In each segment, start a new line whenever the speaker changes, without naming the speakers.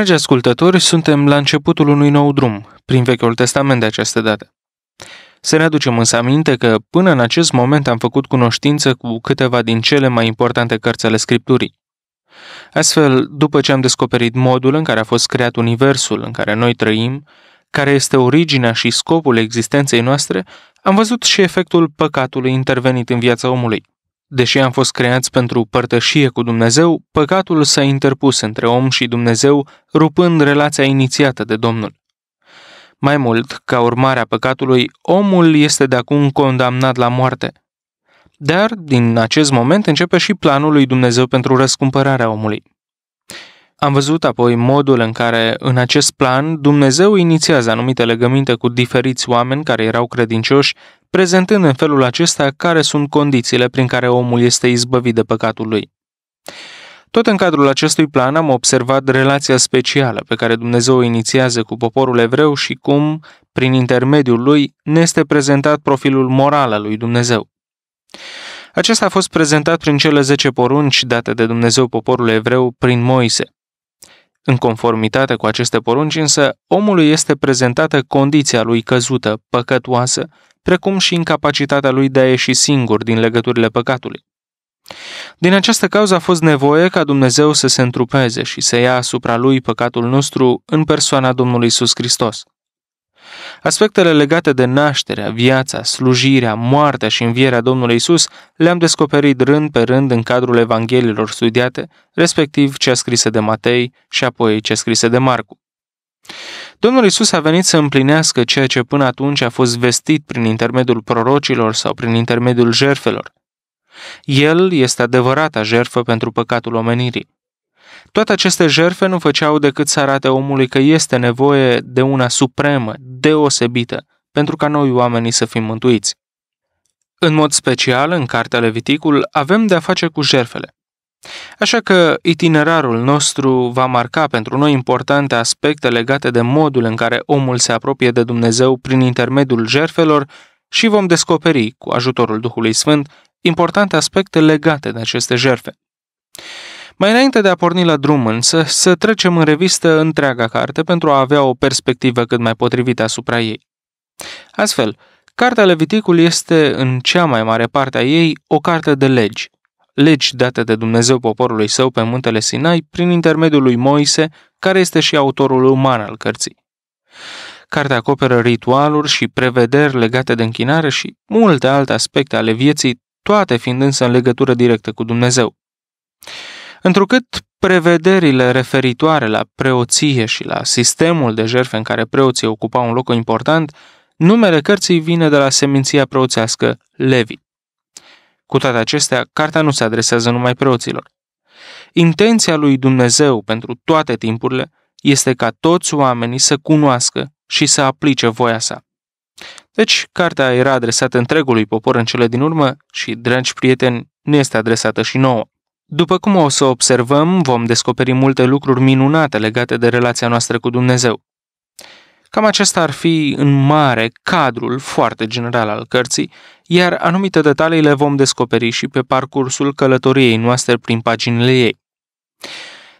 Dragi ascultători, suntem la începutul unui nou drum, prin Vechiul Testament de această dată. Să ne aducem însă aminte că până în acest moment am făcut cunoștință cu câteva din cele mai importante cărți ale Scripturii. Astfel, după ce am descoperit modul în care a fost creat Universul în care noi trăim, care este originea și scopul existenței noastre, am văzut și efectul păcatului intervenit în viața omului. Deși am fost creați pentru părtășie cu Dumnezeu, păcatul s-a interpus între om și Dumnezeu, rupând relația inițiată de Domnul. Mai mult, ca urmare a păcatului, omul este de acum condamnat la moarte. Dar, din acest moment, începe și planul lui Dumnezeu pentru răscumpărarea omului. Am văzut apoi modul în care, în acest plan, Dumnezeu inițiază anumite legăminte cu diferiți oameni care erau credincioși prezentând în felul acesta care sunt condițiile prin care omul este izbăvit de păcatul lui. Tot în cadrul acestui plan am observat relația specială pe care Dumnezeu o inițiază cu poporul evreu și cum, prin intermediul lui, ne este prezentat profilul moral al lui Dumnezeu. Acesta a fost prezentat prin cele 10 porunci date de Dumnezeu poporul evreu prin Moise. În conformitate cu aceste porunci însă, omului este prezentată condiția lui căzută, păcătoasă, precum și incapacitatea lui de a ieși singur din legăturile păcatului. Din această cauză a fost nevoie ca Dumnezeu să se întrupeze și să ia asupra lui păcatul nostru în persoana Domnului Isus Hristos. Aspectele legate de nașterea, viața, slujirea, moartea și învierea Domnului Isus le-am descoperit rând pe rând în cadrul Evangheliilor studiate, respectiv cea scrisă de Matei și apoi cea scrisă de Marcu. Domnul Isus a venit să împlinească ceea ce până atunci a fost vestit prin intermediul prorocilor sau prin intermediul jerfelor. El este adevărata jerfă pentru păcatul omenirii. Toate aceste jerfe nu făceau decât să arate omului că este nevoie de una supremă, deosebită, pentru ca noi oamenii să fim mântuiți. În mod special, în cartea Leviticul, avem de-a face cu jerfele. Așa că itinerarul nostru va marca pentru noi importante aspecte legate de modul în care omul se apropie de Dumnezeu prin intermediul jerfelor și vom descoperi, cu ajutorul Duhului Sfânt, importante aspecte legate de aceste jerfe. Mai înainte de a porni la drum însă, să trecem în revistă întreaga carte pentru a avea o perspectivă cât mai potrivită asupra ei. Astfel, Cartea Leviticul este, în cea mai mare parte a ei, o carte de legi – legi date de Dumnezeu poporului său pe muntele Sinai prin intermediul lui Moise, care este și autorul uman al cărții. Cartea acoperă ritualuri și prevederi legate de închinare și multe alte aspecte ale vieții, toate fiind însă în legătură directă cu Dumnezeu. Întrucât prevederile referitoare la preoție și la sistemul de jerfe în care preoții ocupau un loc important, numele cărții vine de la seminția preoțească Levit. Cu toate acestea, cartea nu se adresează numai preoților. Intenția lui Dumnezeu pentru toate timpurile este ca toți oamenii să cunoască și să aplice voia sa. Deci, cartea era adresată întregului popor în cele din urmă și, dragi prieteni, ne este adresată și nouă. După cum o să observăm, vom descoperi multe lucruri minunate legate de relația noastră cu Dumnezeu. Cam acesta ar fi în mare cadrul foarte general al cărții, iar anumite detalii le vom descoperi și pe parcursul călătoriei noastre prin paginile ei.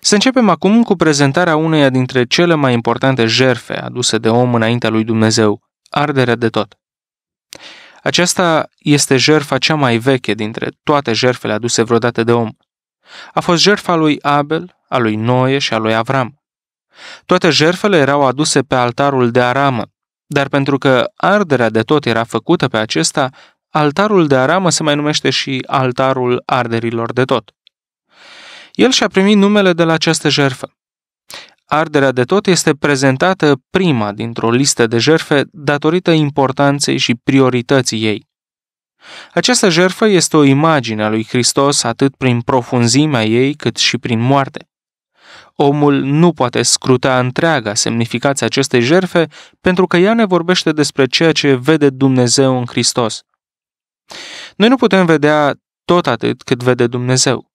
Să începem acum cu prezentarea uneia dintre cele mai importante jerfe aduse de om înaintea lui Dumnezeu, arderea de tot. Aceasta este jerfa cea mai veche dintre toate jerfele aduse vreodată de om. A fost jerfa lui Abel, a lui Noe și a lui Avram. Toate jertfele erau aduse pe altarul de aramă, dar pentru că arderea de tot era făcută pe acesta, altarul de aramă se mai numește și altarul arderilor de tot. El și-a primit numele de la această jertfă. Arderea de tot este prezentată prima dintr-o listă de jertfe datorită importanței și priorității ei. Această jertfă este o imagine a lui Hristos atât prin profunzimea ei cât și prin moarte. Omul nu poate scruta întreaga semnificație acestei jerfe pentru că ea ne vorbește despre ceea ce vede Dumnezeu în Hristos. Noi nu putem vedea tot atât cât vede Dumnezeu.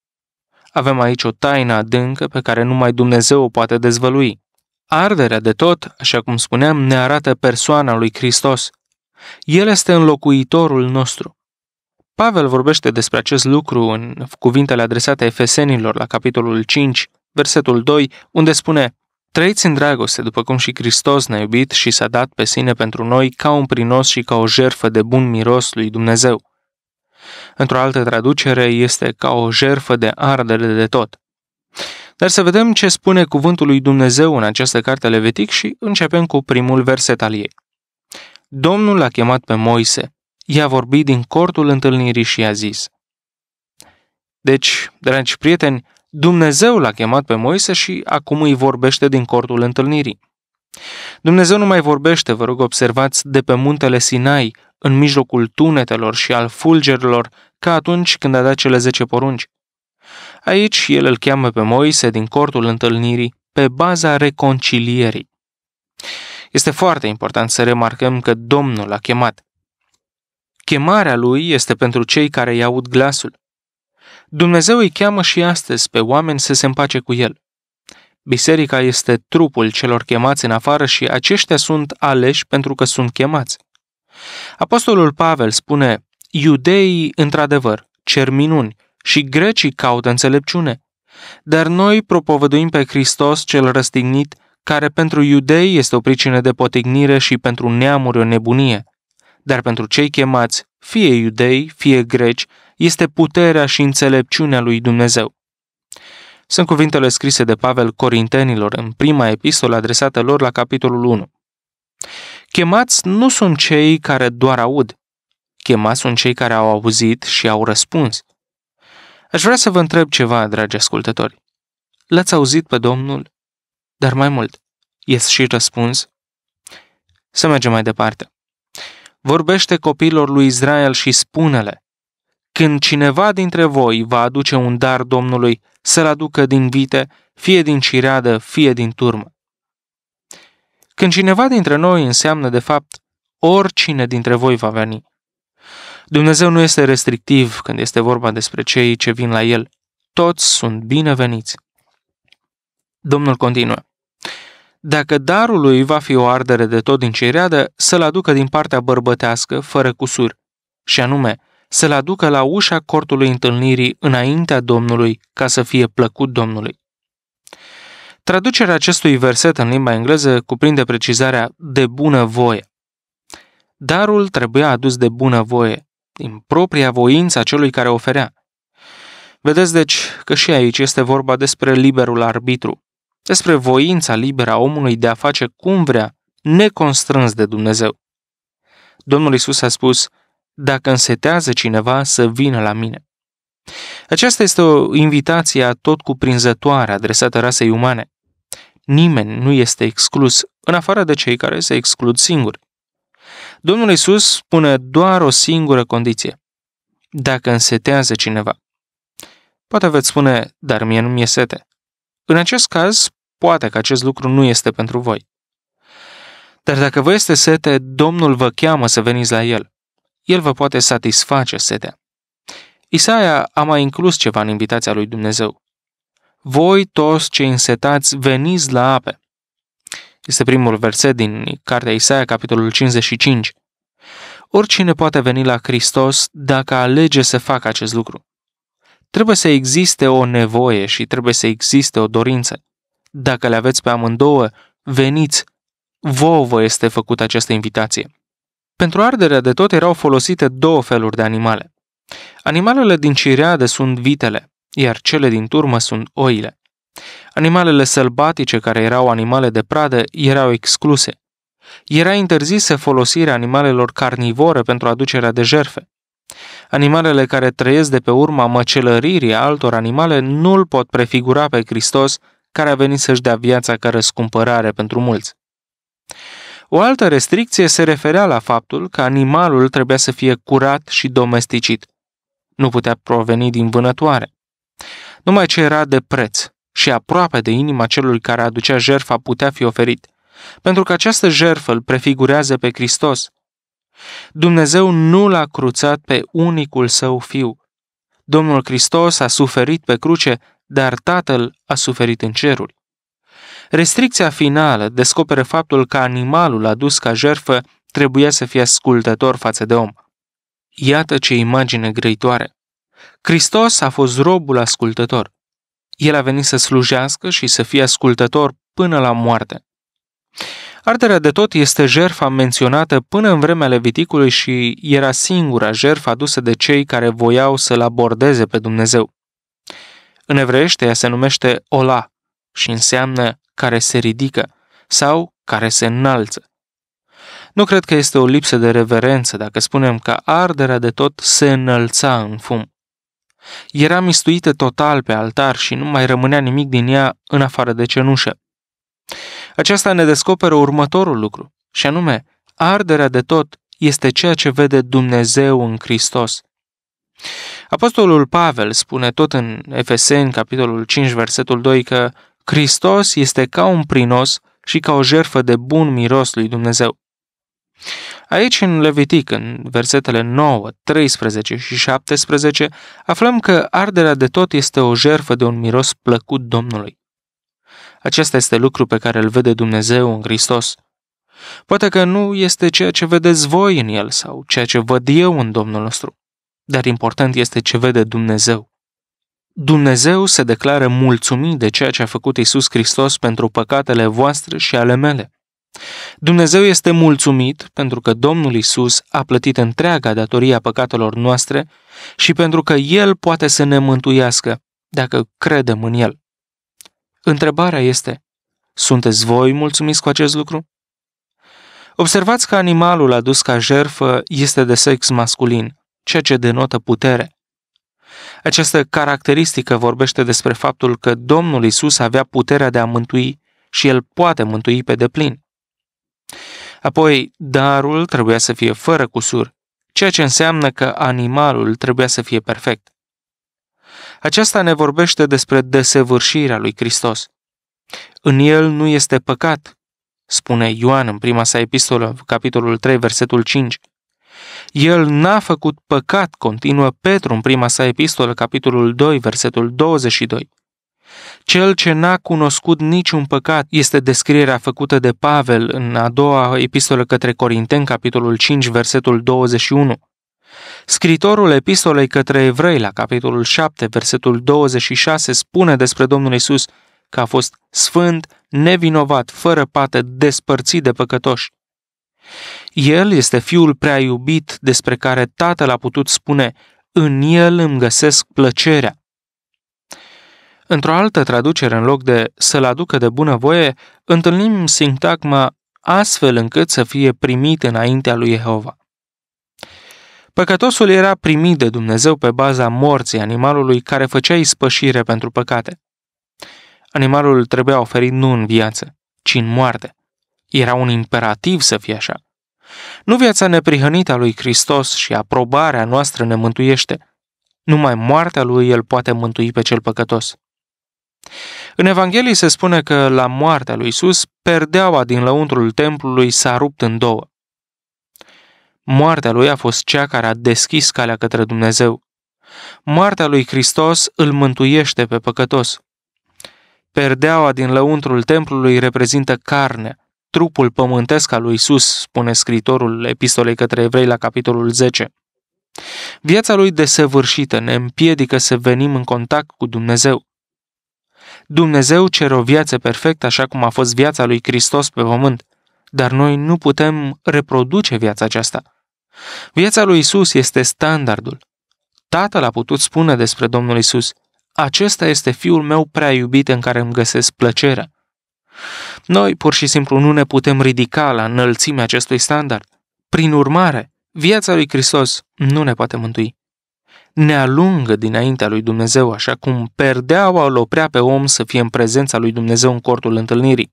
Avem aici o taină adâncă pe care numai Dumnezeu o poate dezvălui. Arderea de tot, așa cum spuneam, ne arată persoana lui Hristos. El este înlocuitorul nostru. Pavel vorbește despre acest lucru în cuvintele adresate Efesenilor la capitolul 5, versetul 2, unde spune Trăiți în dragoste, după cum și Hristos ne-a iubit și s-a dat pe sine pentru noi ca un prinos și ca o jerfă de bun miros lui Dumnezeu. Într-o altă traducere este ca o jerfă de ardere de tot. Dar să vedem ce spune cuvântul lui Dumnezeu în această carte levetic și începem cu primul verset al ei. Domnul l-a chemat pe Moise, i-a vorbit din cortul întâlnirii și i-a zis. Deci, dragi prieteni, Dumnezeu l-a chemat pe Moise și acum îi vorbește din cortul întâlnirii. Dumnezeu nu mai vorbește, vă rog observați, de pe muntele Sinai, în mijlocul tunetelor și al fulgerilor, ca atunci când a dat cele zece porunci. Aici el îl cheamă pe Moise din cortul întâlnirii, pe baza reconcilierii. Este foarte important să remarcăm că Domnul a chemat. Chemarea lui este pentru cei care îi aud glasul. Dumnezeu îi cheamă și astăzi pe oameni să se împace cu El. Biserica este trupul celor chemați în afară și aceștia sunt aleși pentru că sunt chemați. Apostolul Pavel spune, Iudeii, într-adevăr, cer minuni și grecii caută înțelepciune, dar noi propovăduim pe Hristos cel răstignit, care pentru iudei este o pricină de potignire și pentru neamuri o nebunie, dar pentru cei chemați, fie iudei, fie greci, este puterea și înțelepciunea lui Dumnezeu. Sunt cuvintele scrise de Pavel Corintenilor în prima epistolă adresată lor la capitolul 1. Chemați nu sunt cei care doar aud, chemați sunt cei care au auzit și au răspuns. Aș vrea să vă întreb ceva, dragi ascultători. L-ați auzit pe Domnul? Dar mai mult, ies și răspuns? Să mergem mai departe. Vorbește copiilor lui Israel și spune-le, când cineva dintre voi va aduce un dar Domnului, să-l aducă din vite, fie din cireadă, fie din turmă. Când cineva dintre noi înseamnă, de fapt, oricine dintre voi va veni. Dumnezeu nu este restrictiv când este vorba despre cei ce vin la El. Toți sunt bineveniți. Domnul continuă. Dacă darul lui va fi o ardere de tot din cireadă, să-l aducă din partea bărbătească, fără cusur, și anume, să-l aducă la ușa cortului întâlnirii înaintea Domnului ca să fie plăcut Domnului. Traducerea acestui verset în limba engleză cuprinde precizarea de bună voie. Darul trebuia adus de bună voie, din propria voință a celui care oferea. Vedeți deci că și aici este vorba despre liberul arbitru, despre voința liberă a omului de a face cum vrea, neconstrâns de Dumnezeu. Domnul Isus a spus, dacă însetează cineva să vină la mine. Aceasta este o invitație tot cuprinzătoare adresată rasei umane. Nimeni nu este exclus, în afară de cei care se exclud singuri. Domnul Isus spune doar o singură condiție. Dacă însetează cineva. Poate veți spune, dar mie nu mi-e sete. În acest caz, poate că acest lucru nu este pentru voi. Dar dacă vă este sete, Domnul vă cheamă să veniți la El. El vă poate satisface setea. Isaia a mai inclus ceva în invitația lui Dumnezeu. Voi toți cei însetați, veniți la ape. Este primul verset din Cartea Isaia, capitolul 55. Oricine poate veni la Hristos dacă alege să facă acest lucru. Trebuie să existe o nevoie și trebuie să existe o dorință. Dacă le aveți pe amândouă, veniți, vouă este făcută această invitație. Pentru arderea de tot erau folosite două feluri de animale. Animalele din cireade sunt vitele, iar cele din turmă sunt oile. Animalele sălbatice, care erau animale de pradă, erau excluse. Era interzisă folosirea animalelor carnivore pentru aducerea de jerfe. Animalele care trăiesc de pe urma măcelăririi altor animale nu îl pot prefigura pe Hristos, care a venit să-și dea viața ca răscumpărare pentru mulți. O altă restricție se referea la faptul că animalul trebuia să fie curat și domesticit. Nu putea proveni din vânătoare. Numai ce era de preț și aproape de inima celui care aducea jerfa putea fi oferit, pentru că această jerfă îl prefigurează pe Hristos. Dumnezeu nu l-a cruțat pe unicul său fiu. Domnul Hristos a suferit pe cruce, dar Tatăl a suferit în ceruri. Restricția finală descoperă faptul că animalul adus ca jerfă trebuia să fie ascultător față de om. Iată ce imagine grăitoare! Hristos a fost robul ascultător. El a venit să slujească și să fie ascultător până la moarte. Arderea de tot este jerfa menționată până în vremea Leviticului și era singura jerfa adusă de cei care voiau să-L abordeze pe Dumnezeu. În evreiește ea se numește Ola și înseamnă care se ridică sau care se înalță. Nu cred că este o lipsă de reverență dacă spunem că arderea de tot se înălța în fum. Era mistuită total pe altar și nu mai rămânea nimic din ea în afară de cenușă. Aceasta ne descoperă următorul lucru, și anume, arderea de tot este ceea ce vede Dumnezeu în Hristos. Apostolul Pavel spune tot în Efeseni, capitolul 5, versetul 2, că Hristos este ca un prinos și ca o jerfă de bun miros lui Dumnezeu. Aici, în Levitic, în versetele 9, 13 și 17, aflăm că arderea de tot este o jerfă de un miros plăcut Domnului. Acesta este lucru pe care îl vede Dumnezeu în Hristos. Poate că nu este ceea ce vedeți voi în el sau ceea ce văd eu în Domnul nostru, dar important este ce vede Dumnezeu. Dumnezeu se declară mulțumit de ceea ce a făcut Isus Hristos pentru păcatele voastre și ale mele. Dumnezeu este mulțumit pentru că Domnul Isus a plătit întreaga datoria păcatelor noastre și pentru că El poate să ne mântuiască dacă credem în El. Întrebarea este, sunteți voi mulțumiți cu acest lucru? Observați că animalul adus ca jerfă este de sex masculin, ceea ce denotă putere. Această caracteristică vorbește despre faptul că Domnul Isus avea puterea de a mântui și el poate mântui pe deplin. Apoi, darul trebuia să fie fără cusur, ceea ce înseamnă că animalul trebuia să fie perfect. Aceasta ne vorbește despre desăvârșirea lui Hristos. În el nu este păcat, spune Ioan în prima sa epistolă, capitolul 3, versetul 5. El n-a făcut păcat, continuă Petru în prima sa epistolă, capitolul 2, versetul 22. Cel ce n-a cunoscut niciun păcat este descrierea făcută de Pavel în a doua epistolă către Corinteni, capitolul 5, versetul 21. Scritorul epistolei către evrei la capitolul 7, versetul 26 spune despre Domnul Isus că a fost sfânt, nevinovat, fără pată, despărțit de păcătoși. El este fiul prea iubit despre care tatăl a putut spune, în el îmi găsesc plăcerea. Într-o altă traducere, în loc de să-l aducă de bunăvoie, întâlnim sintagma astfel încât să fie primit înaintea lui Jehova. Păcătosul era primit de Dumnezeu pe baza morții animalului care făcea ispășire pentru păcate. Animalul trebuia oferit nu în viață, ci în moarte. Era un imperativ să fie așa. Nu viața neprihănită a lui Hristos și aprobarea noastră ne mântuiește. Numai moartea lui el poate mântui pe cel păcătos. În Evanghelie se spune că la moartea lui Isus, perdeaua din lăuntrul templului s-a rupt în două. Moartea lui a fost cea care a deschis calea către Dumnezeu. Moartea lui Hristos îl mântuiește pe păcătos. Perdeaua din lăuntrul templului reprezintă carnea, trupul pământesc al lui Isus, spune scritorul epistolei către evrei la capitolul 10. Viața lui desăvârșită ne împiedică să venim în contact cu Dumnezeu. Dumnezeu cere o viață perfectă așa cum a fost viața lui Hristos pe pământ, dar noi nu putem reproduce viața aceasta. Viața lui Isus este standardul. Tatăl a putut spune despre Domnul Isus: Acesta este fiul meu prea iubit în care îmi găsesc plăcerea. Noi pur și simplu nu ne putem ridica la înălțimea acestui standard. Prin urmare, viața lui Hristos nu ne poate mântui. Ne alungă dinaintea lui Dumnezeu, așa cum perdeaua îl oprea pe om să fie în prezența lui Dumnezeu în cortul întâlnirii.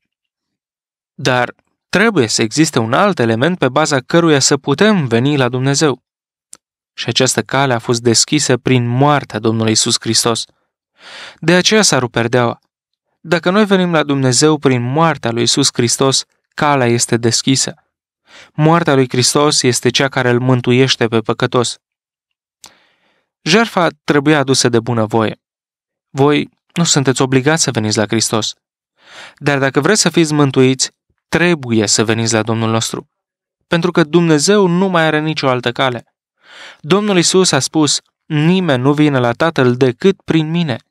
Dar trebuie să existe un alt element pe baza căruia să putem veni la Dumnezeu. Și această cale a fost deschisă prin moartea Domnului Isus Hristos. De aceea s-a rupt perdeaua. Dacă noi venim la Dumnezeu prin moartea lui Isus Hristos, calea este deschisă. Moartea lui Hristos este cea care îl mântuiește pe păcătos. Jerfa trebuie adusă de bună voie. Voi nu sunteți obligați să veniți la Hristos. Dar dacă vreți să fiți mântuiți, trebuie să veniți la Domnul nostru. Pentru că Dumnezeu nu mai are nicio altă cale. Domnul Isus a spus, nimeni nu vine la Tatăl decât prin mine –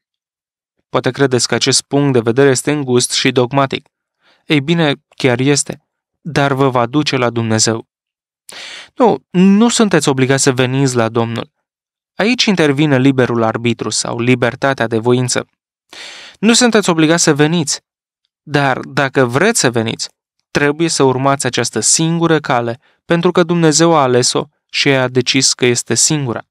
Poate credeți că acest punct de vedere este îngust și dogmatic. Ei bine, chiar este, dar vă va duce la Dumnezeu. Nu, nu sunteți obligați să veniți la Domnul. Aici intervine liberul arbitru sau libertatea de voință. Nu sunteți obligați să veniți, dar dacă vreți să veniți, trebuie să urmați această singură cale, pentru că Dumnezeu a ales-o și a decis că este singura.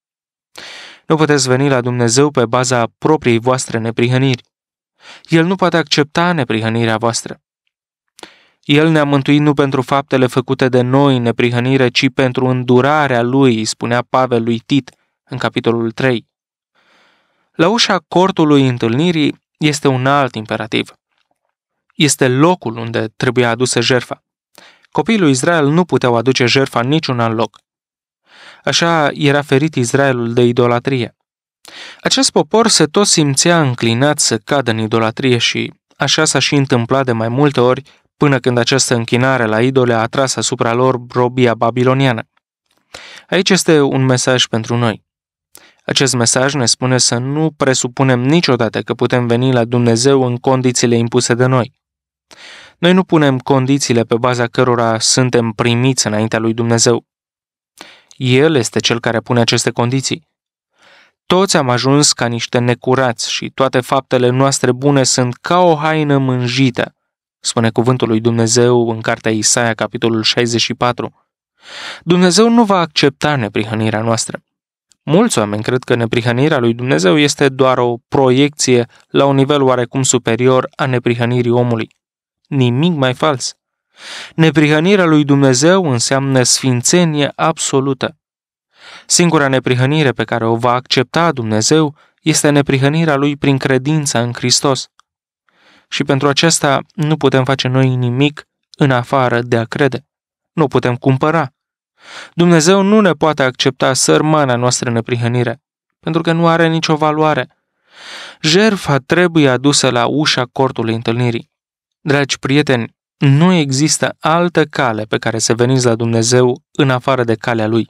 Nu puteți veni la Dumnezeu pe baza propriei voastre neprihăniri. El nu poate accepta neprihănirea voastră. El ne-a mântuit nu pentru faptele făcute de noi în neprihănire, ci pentru îndurarea lui, spunea Pavel lui Tit în capitolul 3. La ușa cortului întâlnirii este un alt imperativ. Este locul unde trebuia adusă jerfa. Copiii lui Israel nu puteau aduce jerfa în niciun alt loc. Așa era ferit Israelul de idolatrie. Acest popor se tot simțea înclinat să cadă în idolatrie și așa s-a și întâmplat de mai multe ori până când această închinare la idole a atras asupra lor robia babiloniană. Aici este un mesaj pentru noi. Acest mesaj ne spune să nu presupunem niciodată că putem veni la Dumnezeu în condițiile impuse de noi. Noi nu punem condițiile pe baza cărora suntem primiți înaintea lui Dumnezeu. El este cel care pune aceste condiții. Toți am ajuns ca niște necurați și toate faptele noastre bune sunt ca o haină mânjită, spune cuvântul lui Dumnezeu în cartea Isaia, capitolul 64. Dumnezeu nu va accepta neprihănirea noastră. Mulți oameni cred că neprihănirea lui Dumnezeu este doar o proiecție la un nivel oarecum superior a neprihănirii omului. Nimic mai fals. Neprihănirea lui Dumnezeu înseamnă sfințenie absolută. Singura neprihănire pe care o va accepta Dumnezeu este neprihănirea lui prin credința în Hristos. Și pentru aceasta nu putem face noi nimic în afară de a crede. Nu putem cumpăra. Dumnezeu nu ne poate accepta sărmana noastră neprihănire, pentru că nu are nicio valoare. Jerfa trebuie adusă la ușa cortului întâlnirii. Dragi prieteni, nu există altă cale pe care să veniți la Dumnezeu în afară de calea Lui.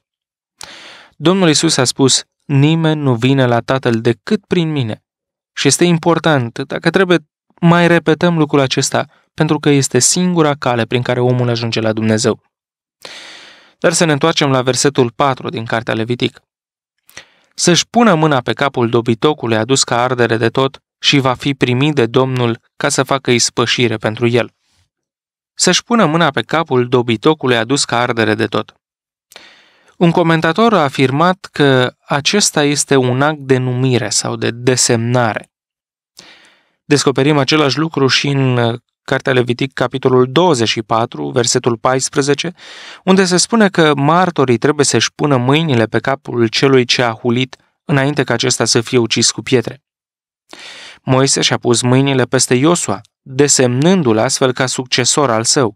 Domnul Isus a spus, nimeni nu vine la Tatăl decât prin mine. Și este important, dacă trebuie, mai repetăm lucrul acesta, pentru că este singura cale prin care omul ajunge la Dumnezeu. Dar să ne întoarcem la versetul 4 din Cartea Levitic. Să-și pună mâna pe capul dobitocului adus ca ardere de tot și va fi primit de Domnul ca să facă ispășire pentru el să-și pună mâna pe capul dobitocului adus ca ardere de tot. Un comentator a afirmat că acesta este un act de numire sau de desemnare. Descoperim același lucru și în uh, Cartea Levitic, capitolul 24, versetul 14, unde se spune că martorii trebuie să-și pună mâinile pe capul celui ce a hulit înainte ca acesta să fie ucis cu pietre. Moise și-a pus mâinile peste Iosua, desemnându-l astfel ca succesor al său.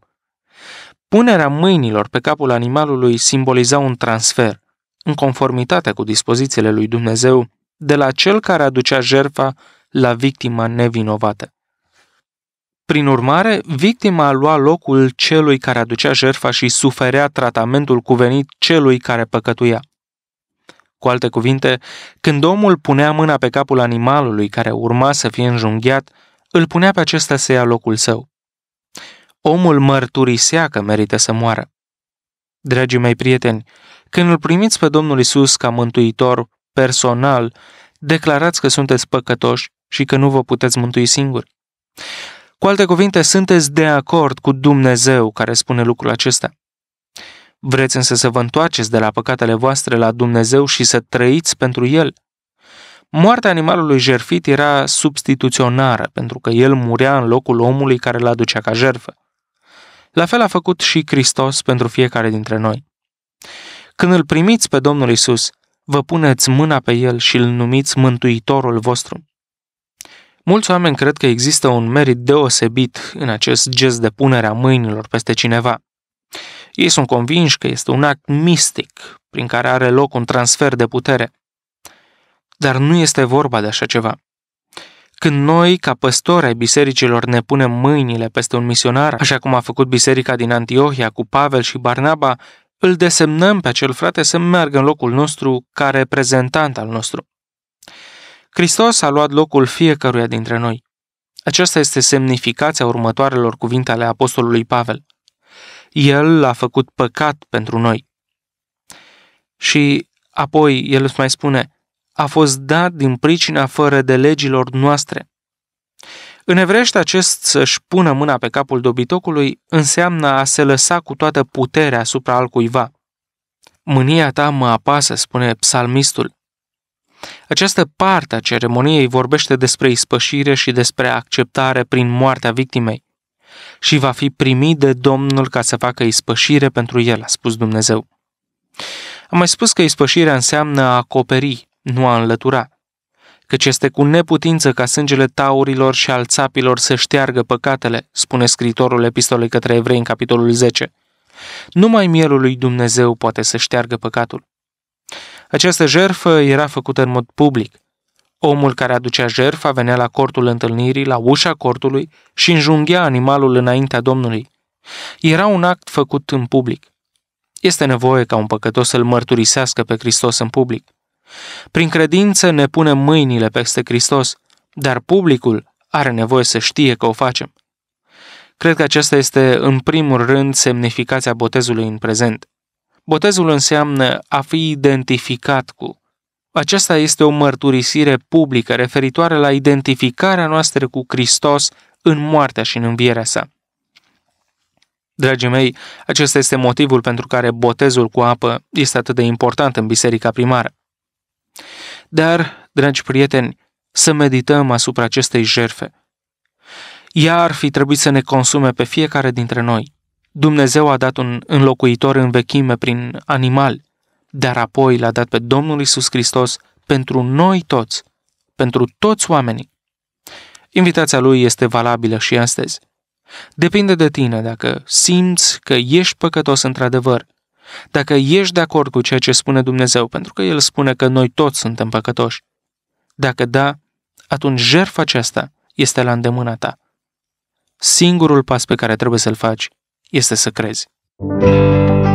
Punerea mâinilor pe capul animalului simboliza un transfer, în conformitate cu dispozițiile lui Dumnezeu, de la cel care aducea jerfa la victima nevinovată. Prin urmare, victima luat locul celui care aducea jerfa și suferea tratamentul cuvenit celui care păcătuia. Cu alte cuvinte, când omul punea mâna pe capul animalului care urma să fie înjunghiat, îl punea pe acesta să ia locul său. Omul mărturisea că merită să moară. Dragii mei prieteni, când îl primiți pe Domnul Isus ca mântuitor personal, declarați că sunteți păcătoși și că nu vă puteți mântui singuri. Cu alte cuvinte, sunteți de acord cu Dumnezeu care spune lucrul acesta. Vreți însă să vă întoarceți de la păcatele voastre la Dumnezeu și să trăiți pentru El – Moartea animalului jerfit era substituționară, pentru că el murea în locul omului care l aducea ca jerfă. La fel a făcut și Hristos pentru fiecare dintre noi. Când îl primiți pe Domnul Isus, vă puneți mâna pe el și îl numiți Mântuitorul vostru. Mulți oameni cred că există un merit deosebit în acest gest de punere a mâinilor peste cineva. Ei sunt convinși că este un act mistic, prin care are loc un transfer de putere – dar nu este vorba de așa ceva. Când noi, ca păstori ai bisericilor, ne punem mâinile peste un misionar, așa cum a făcut biserica din Antiohia cu Pavel și Barnaba, îl desemnăm pe acel frate să meargă în locul nostru ca reprezentant al nostru. Hristos a luat locul fiecăruia dintre noi. Aceasta este semnificația următoarelor cuvinte ale Apostolului Pavel. El l-a făcut păcat pentru noi. Și apoi el îți mai spune, a fost dat din pricina fără de legilor noastre. În evrește acest să-și pună mâna pe capul dobitocului înseamnă a se lăsa cu toată puterea asupra altcuiva. Mânia ta mă apasă, spune psalmistul. Această parte a ceremoniei vorbește despre ispășire și despre acceptare prin moartea victimei și va fi primit de Domnul ca să facă ispășire pentru el, a spus Dumnezeu. Am mai spus că ispășirea înseamnă a acoperi, nu a înlătura, căci este cu neputință ca sângele taurilor și al țapilor să șteargă păcatele, spune scritorul epistolei către evrei în capitolul 10. Numai mielul lui Dumnezeu poate să șteargă păcatul. Această jerfă era făcută în mod public. Omul care aducea jerfa venea la cortul întâlnirii, la ușa cortului și înjunghea animalul înaintea Domnului. Era un act făcut în public. Este nevoie ca un păcătos să-l mărturisească pe Hristos în public. Prin credință ne punem mâinile peste Hristos, dar publicul are nevoie să știe că o facem. Cred că acesta este, în primul rând, semnificația botezului în prezent. Botezul înseamnă a fi identificat cu. Aceasta este o mărturisire publică referitoare la identificarea noastră cu Hristos în moartea și în învierea sa. Dragii mei, acesta este motivul pentru care botezul cu apă este atât de important în biserica primară. Dar, dragi prieteni, să medităm asupra acestei jerfe. Ea ar fi trebuit să ne consume pe fiecare dintre noi. Dumnezeu a dat un înlocuitor în vechime prin animal, dar apoi l-a dat pe Domnul Isus Hristos pentru noi toți, pentru toți oamenii. Invitația lui este valabilă și astăzi. Depinde de tine dacă simți că ești păcătos într-adevăr dacă ești de acord cu ceea ce spune Dumnezeu, pentru că El spune că noi toți suntem păcătoși, dacă da, atunci jertfa aceasta este la îndemâna ta. Singurul pas pe care trebuie să-l faci este să crezi. Thank